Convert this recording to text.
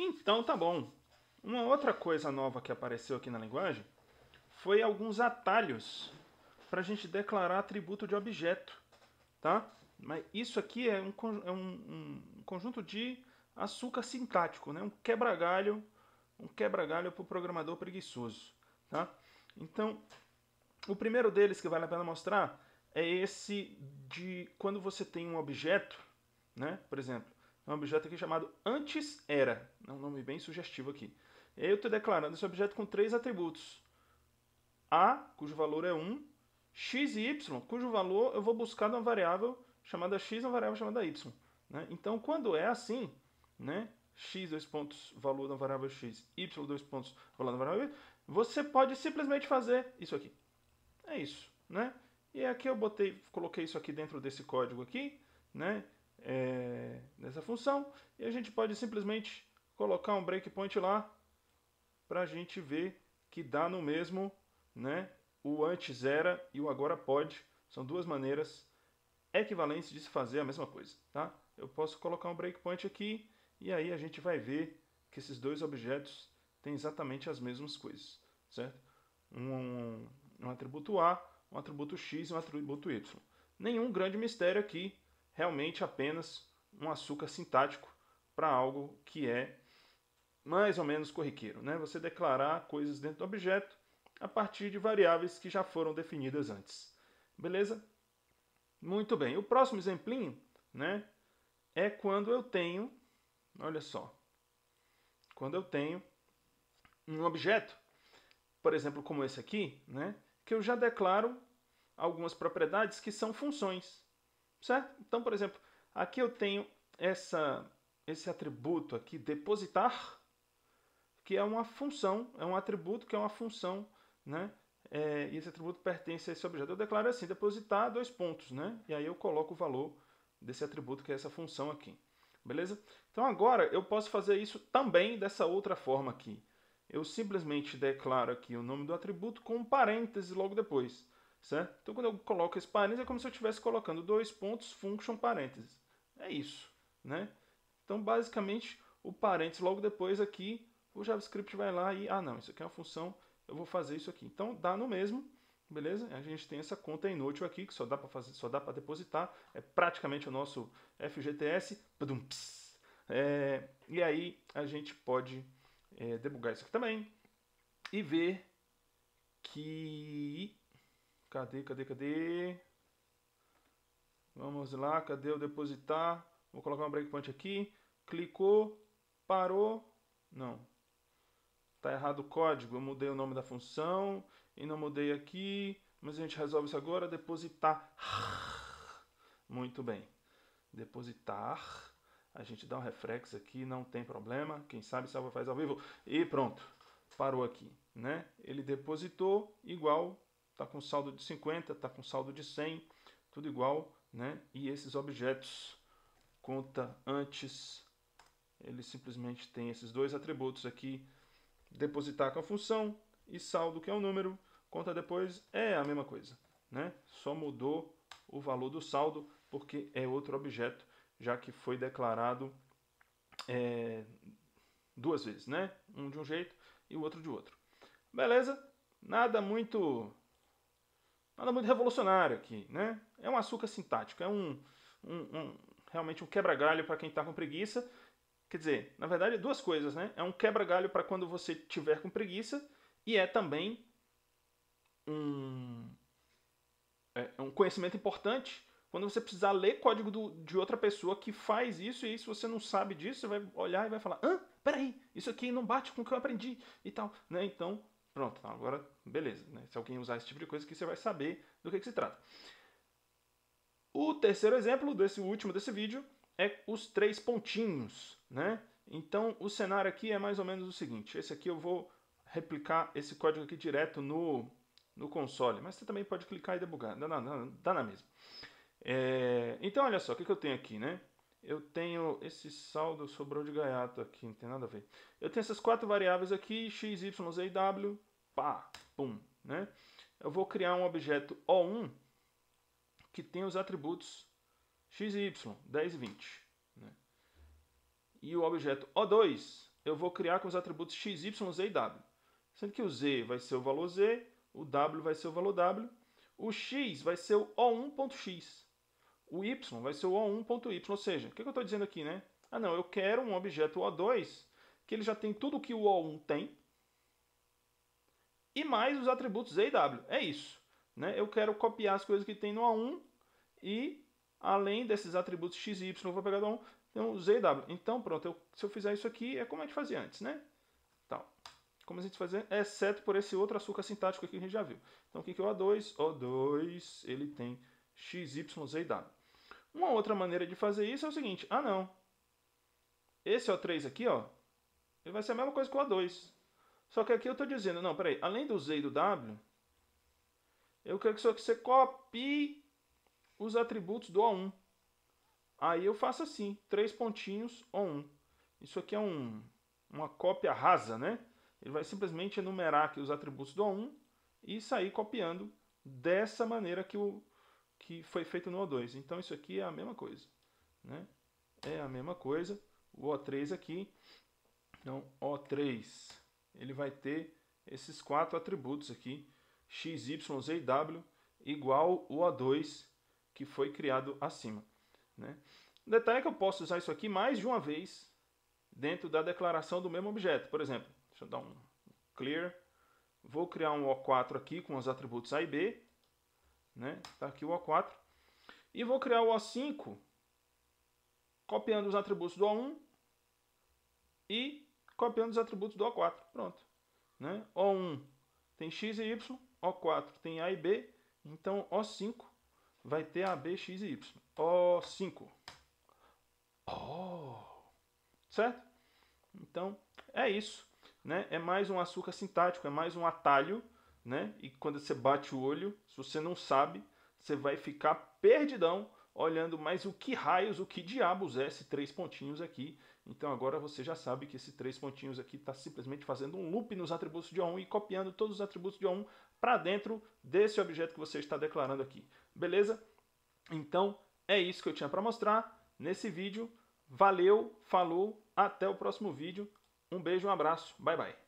Então tá bom. Uma outra coisa nova que apareceu aqui na linguagem foi alguns atalhos para a gente declarar atributo de objeto, tá? Mas isso aqui é um, é um, um conjunto de açúcar sintático, né? Um quebra-galho, um quebra-galho para o programador preguiçoso, tá? Então, o primeiro deles que vale a pena mostrar é esse de quando você tem um objeto, né? Por exemplo, um objeto aqui chamado antes era. É um nome bem sugestivo aqui. E aí eu estou declarando esse objeto com três atributos. A, cujo valor é 1, x e y, cujo valor eu vou buscar numa variável chamada x e uma variável chamada y. Né? Então, quando é assim, né? x, dois pontos, valor da variável x, y, dois pontos, valor da variável y, você pode simplesmente fazer isso aqui. É isso, né? E aqui eu botei, coloquei isso aqui dentro desse código aqui, né? é, nessa função e a gente pode simplesmente colocar um breakpoint lá para a gente ver que dá no mesmo, né? O antes era e o agora pode são duas maneiras equivalentes de se fazer a mesma coisa, tá? Eu posso colocar um breakpoint aqui e aí a gente vai ver que esses dois objetos têm exatamente as mesmas coisas, certo? Um, um atributo A, um atributo X e um atributo Y. Nenhum grande mistério aqui, realmente apenas um açúcar sintático para algo que é mais ou menos corriqueiro, né? Você declarar coisas dentro do objeto a partir de variáveis que já foram definidas antes. Beleza? Muito bem. O próximo exemplinho, né, é quando eu tenho, olha só, quando eu tenho um objeto, por exemplo, como esse aqui, né, que eu já declaro algumas propriedades que são funções certo? Então, por exemplo, aqui eu tenho essa, esse atributo aqui, depositar, que é uma função, é um atributo que é uma função, né? É, e esse atributo pertence a esse objeto. Eu declaro assim, depositar dois pontos, né? E aí eu coloco o valor desse atributo, que é essa função aqui. Beleza? Então agora eu posso fazer isso também dessa outra forma aqui. Eu simplesmente declaro aqui o nome do atributo com um parênteses logo depois. Certo? Então, quando eu coloco esse parênteses, é como se eu estivesse colocando dois pontos, function, parênteses. É isso. Né? Então, basicamente, o parênteses logo depois aqui, o JavaScript vai lá e, ah, não, isso aqui é uma função, eu vou fazer isso aqui. Então, dá no mesmo, beleza? A gente tem essa conta inútil aqui, que só dá para fazer, só dá para depositar, é praticamente o nosso FGTS. É, e aí, a gente pode é, debugar isso aqui também e ver que Cadê, cadê, cadê? Vamos lá, cadê o depositar? Vou colocar um breakpoint aqui. Clicou, parou. Não. Tá errado o código. Eu mudei o nome da função e não mudei aqui. Mas a gente resolve isso agora. Depositar. Muito bem. Depositar. A gente dá um reflexo aqui, não tem problema. Quem sabe salva faz ao vivo. E pronto. Parou aqui, né? Ele depositou igual está com saldo de 50, está com saldo de 100, tudo igual, né? E esses objetos, conta antes, ele simplesmente tem esses dois atributos aqui, depositar com a função e saldo, que é o um número, conta depois, é a mesma coisa, né? Só mudou o valor do saldo, porque é outro objeto, já que foi declarado é, duas vezes, né? Um de um jeito e o outro de outro. Beleza? Nada muito Nada muito revolucionário aqui, né? É um açúcar sintático, é um, um, um realmente um quebra-galho para quem está com preguiça. Quer dizer, na verdade, é duas coisas, né? É um quebra-galho para quando você tiver com preguiça e é também um, é, é, um conhecimento importante quando você precisar ler código do, de outra pessoa que faz isso, e se você não sabe disso, você vai olhar e vai falar: hã? Peraí, isso aqui não bate com o que eu aprendi e tal. Né? Então, Pronto, agora beleza. Né? Se alguém usar esse tipo de coisa, que você vai saber do que, que se trata. O terceiro exemplo desse último desse vídeo é os três pontinhos, né? Então o cenário aqui é mais ou menos o seguinte: esse aqui eu vou replicar esse código aqui direto no, no console, mas você também pode clicar e debugar, dá, dá, dá na mesma. É, então olha só, o que, que eu tenho aqui, né? Eu tenho esse saldo sobrou de gaiato aqui, não tem nada a ver. Eu tenho essas quatro variáveis aqui, x, y, z e w, pá, pum, né? Eu vou criar um objeto O1 que tem os atributos x e y, 10 e 20. Né? E o objeto O2 eu vou criar com os atributos x, y, z e w. Sendo que o z vai ser o valor z, o w vai ser o valor w, o x vai ser o O1.x, o y vai ser o O1.y. Ou seja, o que eu estou dizendo aqui, né? Ah, não, eu quero um objeto O2 que ele já tem tudo que o O1 tem, e mais os atributos z w É isso. Né? Eu quero copiar as coisas que tem no A1 e além desses atributos x y, eu vou pegar do A1, tem o w Então, pronto, eu, se eu fizer isso aqui, é como a gente fazia antes, né? Tal. Como a gente fazia, exceto por esse outro açúcar sintático aqui que a gente já viu. Então, o que é o a 2 O2, ele tem x, y, z w Uma outra maneira de fazer isso é o seguinte, ah não, esse O3 aqui, ó, ele vai ser a mesma coisa que o A2. Só que aqui eu estou dizendo, não, peraí, além do Z e do W, eu quero que só que você copie os atributos do O1. Aí eu faço assim, três pontinhos O1. Isso aqui é um, uma cópia rasa, né? Ele vai simplesmente enumerar aqui os atributos do O1 e sair copiando dessa maneira que, o, que foi feito no O2. Então isso aqui é a mesma coisa, né? É a mesma coisa. O O3 aqui, então O3 ele vai ter esses quatro atributos aqui, x, y, z e w, igual o A2 que foi criado acima. Né? O detalhe é que eu posso usar isso aqui mais de uma vez dentro da declaração do mesmo objeto. Por exemplo, deixa eu dar um clear, vou criar um O4 aqui com os atributos A e B, né? Tá aqui o O4. E vou criar o O5 copiando os atributos do O1 e copiando os atributos do O4. Pronto. Né? O1 tem x e y, O4 tem A e B, então O5 vai ter A, B, X e Y. O5. Oh! Certo? Então, é isso. Né? É mais um açúcar sintático, é mais um atalho. Né? E quando você bate o olho, se você não sabe, você vai ficar perdidão olhando, mas o que raios, o que diabos é esse três pontinhos aqui? Então agora você já sabe que esse três pontinhos aqui está simplesmente fazendo um loop nos atributos de O1 e copiando todos os atributos de O1 para dentro desse objeto que você está declarando aqui. Beleza? Então é isso que eu tinha para mostrar nesse vídeo. Valeu, falou, até o próximo vídeo. Um beijo, um abraço, bye bye.